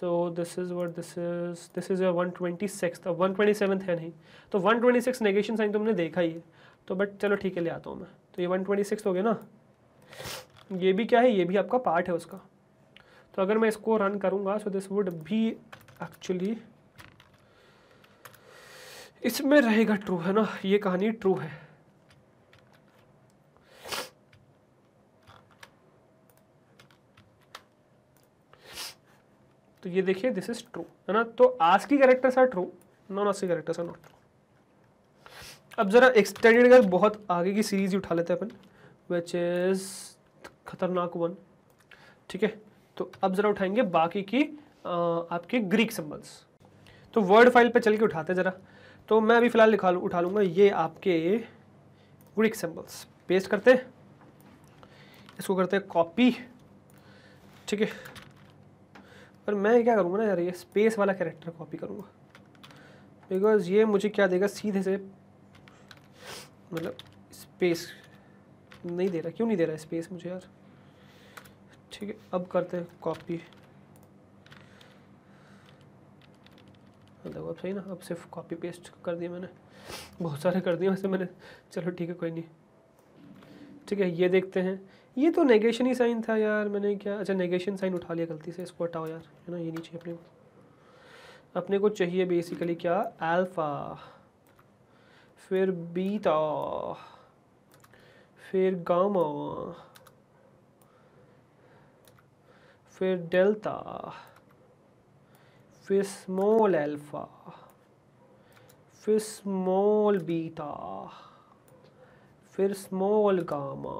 so this is what this is this is one twenty six अब वन ट्वेंटी सेवन है नहीं तो one twenty six negation sign तुमने देखा ही है तो बट चलो ठीक है ले आता हूँ मैं तो ये वन ट्वेंटी सिक्स हो गया ना ये भी क्या है ये भी आपका पार्ट है उसका तो अगर मैं इसको रन करूँगा सो दिस वुड भी एक्चुअली इसमें रहेगा ट्रू है ना ये कहानी ट्रू है तो ये देखिए दिस इज ट्रू है ना तो आज ASCII characters are true non आज ASCII characters are not true अब जरा एक्सटेंडेड कर बहुत आगे की सीरीज उठा लेते हैं अपन विच इज खतरनाक वन ठीक है तो अब जरा उठाएंगे बाकी की आ, आपके ग्रीक सिंबल्स तो वर्ड फाइल पे चल के उठाते जरा तो मैं अभी फिलहाल लिखा उठा लूंगा ये आपके ग्रीक सिंबल्स पेस्ट करते इसको करते कॉपी ठीक है पर मैं क्या करूँगा ना यार ये स्पेस वाला कैरेक्टर कॉपी करूँगा बिकॉज ये मुझे क्या देगा सीधे से मतलब स्पेस नहीं दे रहा क्यों नहीं दे रहा स्पेस मुझे यार ठीक है अब करते हैं कॉपी देखो मतलब अब सही ना अब सिर्फ कॉपी पेस्ट कर दिया मैंने बहुत सारे कर दिए वैसे मैंने चलो ठीक है कोई नहीं ठीक है ये देखते हैं ये तो नेगेशन ही साइन था यार मैंने क्या अच्छा नेगेशन साइन उठा लिया गलती से इसको हटाओ यार है ना ये चाहिए अपने को अपने को चाहिए बेसिकली क्या अल्फा फिर बीटा फिर गामा फिर डेल्टा फिर स्मॉल अल्फा फिर स्मॉल बीटा फिर small gamma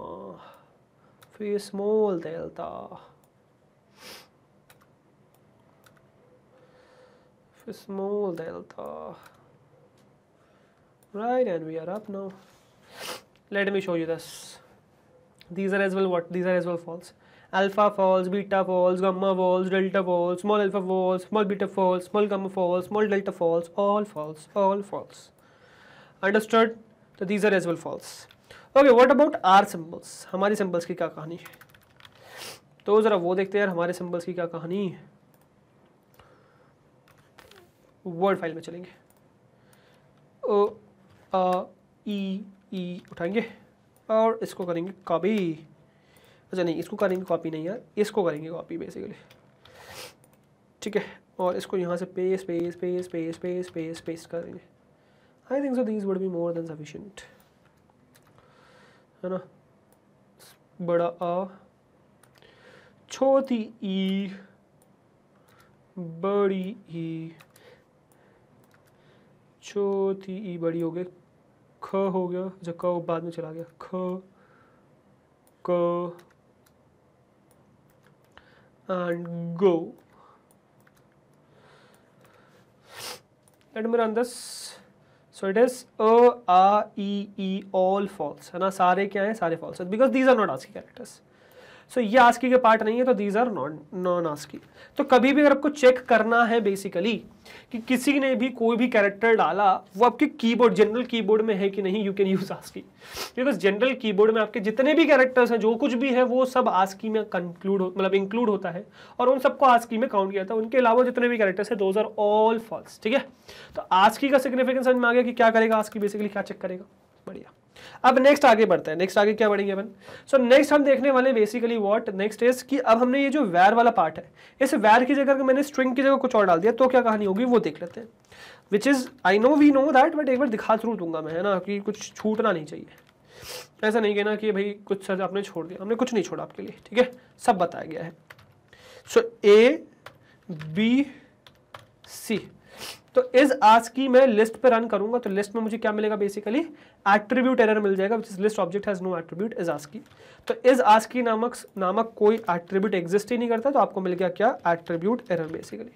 phi small delta phi small delta right and we are up now let me show you this these are as well what these are as well false alpha false beta false gamma false delta false small alpha false small beta false small gamma false small delta false all false all false understood so these are as well false okay what about our symbols हमारे symbols की क्या कहानी है तो ज़रा वो देखते हैं यार हमारे सिंबल्स की क्या कहानी है वर्ड फाइल में चलेंगे ओ आ ई ई उठाएंगे और इसको करेंगे कॉपी अच्छा नहीं इसको करेंगे कॉपी नहीं यार इसको करेंगे कॉपी बेसिकली ठीक है और इसको यहाँ से paste paste paste paste paste paste paste करेंगे I think so these would be more than sufficient है ना बड़ा आ छोटी ई बड़ी ई छोटी ई बड़ी हो गई ख हो गया जो अच्छा, क बाद में चला गया ख क एंड गो एंड मेरा अंदर सो इट इज अ आ ई ई ऑल फॉल्स है ना सारे क्या है सारे false because these are not आस्किंग कैरेक्टर्स सो so, ये आस्की के पार्ट नहीं है तो these are non non ASCII तो कभी भी अगर आपको चेक करना है बेसिकली कि किसी ने भी कोई भी कैरेक्टर डाला वो आपके कीबोर्ड जनरल कीबोर्ड में है कि नहीं you can use ASCII because general keyboard में आपके जितने भी कैरेक्टर्स हैं जो कुछ भी है वो सब आस्की में कंक्लूड मतलब इंक्लूड होता है और उन सबको आस्की में काउंट किया था उनके अलावा जितने भी कैरेक्टर्स हैं दोज आर ऑल फॉल्स ठीक है तो आस्की का सिग्निफिकेंस समझ में आ गया कि क्या करेगा आस्की बेसिकली क्या चेक करेगा बढ़िया अब नेक्स्ट आगे बढ़ते हैं नेक्स्ट आगे क्या बढ़ेंगे अपन सो नेक्स्ट हम देखने वाले बेसिकली व्हाट नेक्स्ट इज कि अब हमने ये जो वैर वाला पार्ट है इस वैर की जगह मैंने स्ट्रिंग की जगह कुछ और डाल दिया तो क्या कहानी होगी वो देख लेते हैं which is I know we know that but एक बार दिखा जरूर दूंगा मैं है ना कि कुछ छूटना नहीं चाहिए ऐसा नहीं कहना कि भाई कुछ सर आपने छोड़ दिया हमने कुछ नहीं छोड़ा आपके लिए ठीक है सब बताया गया है सो ए बी सी तो इस की मैं लिस्ट पे रन करूंगा तो लिस्ट में मुझे क्या मिलेगा बेसिकली एट्रीब्यूट एरर मिल जाएगा which is list object has no attribute is ASCII तो इज की नामक नामक कोई एट्रीब्यूट एग्जिस्ट ही नहीं करता तो आपको मिल गया क्या एट्रीब्यूट एरर बेसिकली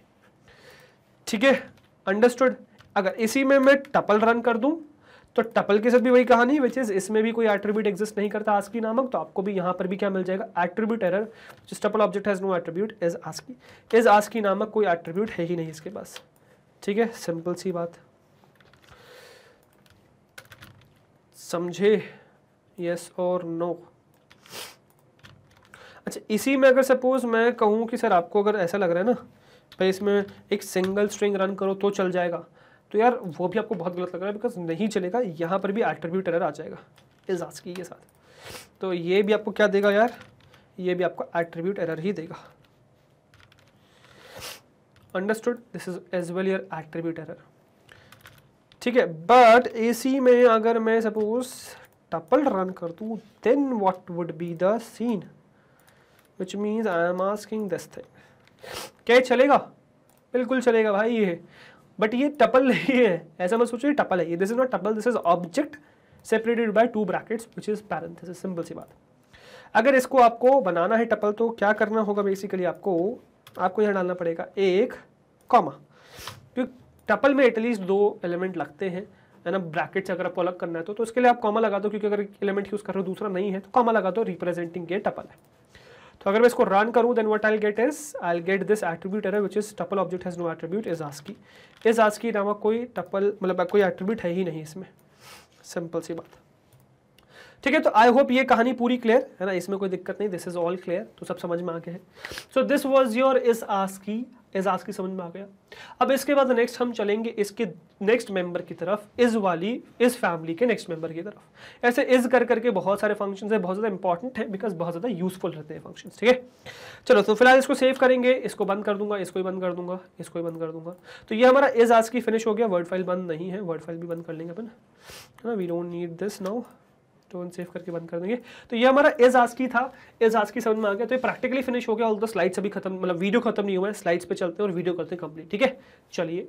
ठीक है अंडरस्टूड अगर इसी में मैं टपल रन कर दूं तो टपल के साथ भी वही कहानी विच इज इसमें भी कोई एट्रीब्यूट एग्जिस्ट नहीं करता आज की नामक तो आपको भी यहां पर भी क्या मिल जाएगा attribute error tuple object has no attribute is ASCII is आज की नामक कोई एट्रीब्यूट है ही नहीं इसके पास ठीक है सिंपल सी बात समझे यस और नो अच्छा इसी में अगर सपोज मैं कहूँ कि सर आपको अगर ऐसा लग रहा है ना भाई इसमें एक सिंगल स्ट्रिंग रन करो तो चल जाएगा तो यार वो भी आपको बहुत गलत लग रहा है बिकॉज नहीं चलेगा यहाँ पर भी एट्रीब्यूट एरर आ जाएगा इजाज की के साथ तो ये भी आपको क्या देगा यार ये भी आपको एट्रीब्यूट एरर ही देगा understood this is as well your attribute error ठीक है बट एसी में अगर मैं सपोज टपल रन कर दू then what would be the scene which means I am asking this thing क्या चलेगा बिल्कुल चलेगा भाई ये बट ये टपल नहीं है ऐसा मैं सोचो ये टपल है ये this is not tuple this is object separated by two brackets which is parenthesis simple सी बात अगर इसको आपको बनाना है टपल तो क्या करना होगा बेसिकली आपको आपको यहाँ डालना पड़ेगा एक कॉमा क्योंकि टपल में एटलीस्ट दो एलिमेंट लगते हैं है ना ब्रैकेट्स अगर आपको अलग करना है तो, तो उसके लिए आप कॉमा लगा दो क्योंकि अगर एलिमेंट यूज़ कर रहे हो दूसरा नहीं है तो कॉमा लगा दो रिप्रेजेंटिंग ये टपल है तो अगर मैं इसको रन करूँ then what I get is I get this attribute error which is tuple object has no attribute is key is key नामा कोई टपल मतलब कोई एट्रीब्यूट है ही नहीं इसमें सिंपल सी बात ठीक है तो आई होप ये कहानी पूरी क्लियर है ना इसमें कोई दिक्कत नहीं दिस इज ऑल क्लियर तो सब समझ में आ गया है so this was your is is is key समझ में आ गया अब इसके बाद नेक्स्ट हम चलेंगे इसके नेक्स्ट मेंबर की तरफ इज वाली इस फैमिली के नेक्स्ट मेंबर की तरफ ऐसे इज कर करके बहुत सारे फंक्शन है बहुत ज़्यादा इंपॉर्टेंट है बिकॉज बहुत ज़्यादा यूजफुल रहते हैं फंक्शन ठीक है चलो तो फिलहाल इसको सेव करेंगे इसको बंद कर दूंगा इसको ही बंद कर दूंगा इसको ही बंद कर दूंगा तो ये हमारा इज आज की फिनिश हो गया वर्ड फाइल बंद नहीं है वर्ड फाइल भी बंद कर लेंगे अपन है ना we don't need this now टोन तो सेव करके बंद कर देंगे तो ये हमारा एज आज की था एज आज की समझ में आ गया तो ये प्रैक्टिकली फिनिश हो गया ऑल द स्लाइड्स अभी खत्म मतलब वीडियो खत्म नहीं हुआ है स्लाइड्स पे चलते हैं और वीडियो करते हैं कंप्लीट ठीक है चलिए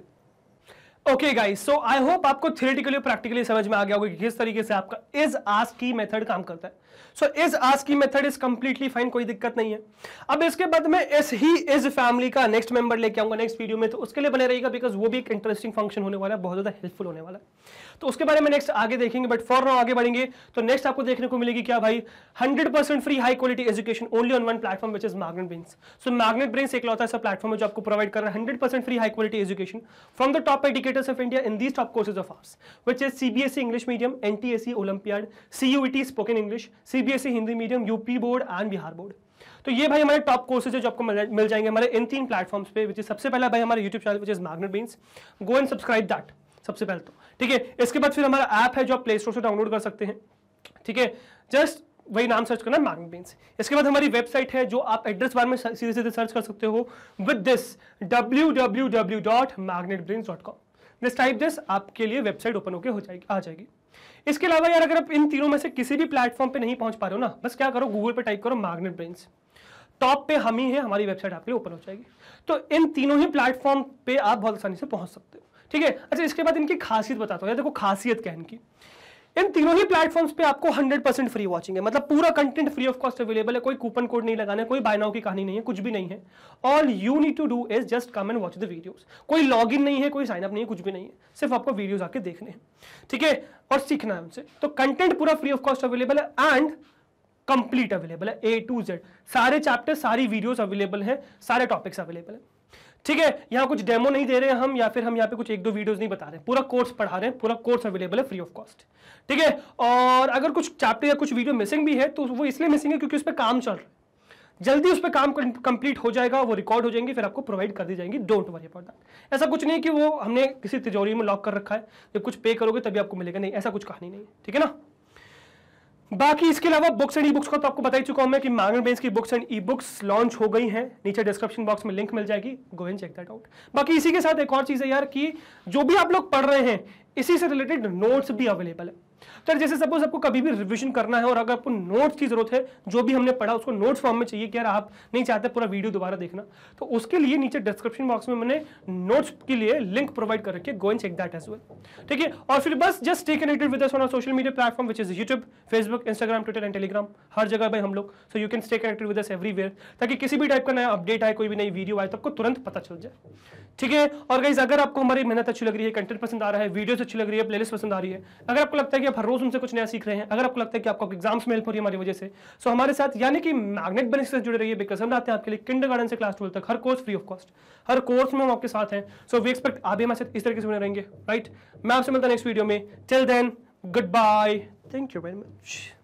okay guys so I hope आपको थ्योरेटिकली प्रैक्टिकली समझ में आ गया होगा कि किस तरीके से आपका इज की मेथड काम करता है सो इज आज की मेथड इज कंप्लीटली फाइन कोई दिक्कत नहीं है अब इसके बाद में इस ही इज फैमिली का नेक्स्ट मेंबर लेके आऊंगा नेक्स्ट वीडियो में तो उसके लिए बने रहेगा बिकॉज वो भी एक इंटरेस्टिंग फंक्शन होने वाला है बहुत ज्यादा हेल्पफुल होने वाला है तो उसके बारे में नेक्स्ट आगे देखेंगे बट फॉर आगे बढ़ेंगे तो नेक्स्ट आपको देखने को मिलेगी क्या भाई hundred percent free high quality education only on one platform which is Magnet Brains so Magnet Brains एक लौता ऐसा प्लेटफॉर्म है जो आपको प्रोवाइड कर रहा है hundred percent free high quality education from the top educators of India in these top courses of ours which is CBSE English medium NTSC Olympiad CUET spoken English CBSE Hindi medium UP board and Bihar board तो ये भाई हमारे top courses है जो आपको मिल जाएंगे हमारे इन तीन प्लेटफॉर्म्स पे विच इज सबसे पहला भाई हमारे YouTube channel which is Magnet Brains go and subscribe that सबसे पहले तो ठीक है इसके बाद फिर हमारा ऐप है जो आप प्ले स्टोर से डाउनलोड कर सकते हैं ठीक है जस्ट वही नाम सर्च करना मैग्नेट बीन्स इसके बाद हमारी वेबसाइट है जो आप एड्रेस बार में सीधे सीधे सर्च कर सकते हो with this W W W dot Magnet Brains dot com this type this आपके लिए वेबसाइट ओपन होकर हो जाएगी आ जाएगी इसके अलावा यार अगर आप इन तीनों में से किसी भी प्लेटफॉर्म पे नहीं पहुंच पा रहे हो ना बस क्या करो गूगल पे टाइप करो मैग्नेट ब्रेन्स टॉप पे हम ही है हमारी वेबसाइट आपके लिए ओपन हो जाएगी तो इन तीनों ही प्लेटफॉर्म पे आप बहुत आसानी से पहुंच सकते हो ठीक है अच्छा इसके बाद इनकी खासियत बताता हूँ देखो खासियत क्या है इनकी इन तीनों ही प्लेटफॉर्म्स पे आपको 100 परसेंट फ्री वॉचिंग है मतलब पूरा content free of cost available है कोई कूपन कोड नहीं लगाना है कोई बायनाओ की कहानी नहीं है कुछ भी नहीं है all you need to do is just come and watch the videos कोई लॉग इन नहीं है कोई साइनअप नहीं है कुछ भी नहीं है सिर्फ आपको वीडियोज आके देखने हैं ठीक है और सीखना है उनसे तो कंटेंट पूरा फ्री ऑफ कॉस्ट अवेलेबल है एंड कंप्लीट अवेलेबल है ए टू जेड सारे चैप्टर सारी वीडियोज अवेलेबल है सारे टॉपिक्स अवेलेबल है ठीक है यहाँ कुछ डेमो नहीं दे रहे हैं हम या फिर हम यहाँ पे कुछ एक दो वीडियोस नहीं बता रहे पूरा कोर्स पढ़ा रहे हैं पूरा कोर्स अवेलेबल है फ्री ऑफ कॉस्ट ठीक है और अगर कुछ चैप्टर या कुछ वीडियो मिसिंग भी है तो वो इसलिए मिसिंग है क्योंकि उस पर काम चल रहा है जल्दी उस पर काम कंप्लीट हो जाएगा वो रिकॉर्ड हो जाएंगे फिर आपको प्रोवाइड कर दी जाएंगी डोंट वरी अबाउट दैट ऐसा कुछ नहीं कि वो हमने किसी तिजोरी में लॉक कर रखा है जब कुछ पे करोगे तभी आपको मिलेगा नहीं ऐसा कुछ कहानी नहीं है ठीक है ना बाकी इसके अलावा बुक्स एंड ई बुक्स को तो आपको बताई चुका हूं मैं कि मांगन बेंस की books and e books launch हो गई हैं नीचे डिस्क्रिप्शन बॉक्स में लिंक मिल जाएगी go and check that out बाकी इसी के साथ एक और चीज़ है यार कि जो भी आप लोग पढ़ रहे हैं इसी से रिलेटेड नोट्स भी अवेलेबल है तो जैसे सपोज आपको कभी भी रिविजन करना है और अगर आपको नोट्स की जरूरत है जो भी हमने पढ़ा उसको नोट्स फॉर्म में चाहिए कि यार आप नहीं चाहते पूरा वीडियो दोबारा देखना तो उसके लिए नीचे डिस्क्रिप्शन बॉक्स में मैंने नोट्स के लिए लिंक प्रोवाइड कर रखी है go and check that as well ठीक है और फिर बस just stay connected with on social media platform which is YouTube Facebook Instagram Twitter and Telegram हर जगह भाई हम लोग so you can stay connected with everywhere ताकि किसी भी टाइप का नया अपडेट आए कोई भी नई वीडियो आए तो आपको तुरंत पता चल जाए ठीक है और गाइज अगर आपको हमारी मेहनत अच्छी लग रही है कंटेंट पसंद आ रहा है वीडियोस अच्छी लग रही है प्लेलिस्ट पसंद आ रही है अगर आपको लगता है कि आप हर रोज उनसे कुछ नया सीख रहे हैं अगर आपको लगता है कि आपको एग्जाम्स में हेल्प हो रही है हमारी वजह से सो हमारे साथ यानी कि मैग्नेट बेनिस से जुड़े रहिए बिकॉज हम आते हैं आपके लिए किंडर गार्डन से क्लास ट्वेल्व तक हर कोर्स फ्री ऑफ कॉस्ट हर कोर्स में हम आपके साथ हैं सो वी एक्सपेक्ट आप भी हमारे साथ इस तरीके से बने रहेंगे राइट मैं आपसे मिलता नेक्स्ट वीडियो में till then goodbye thank you very much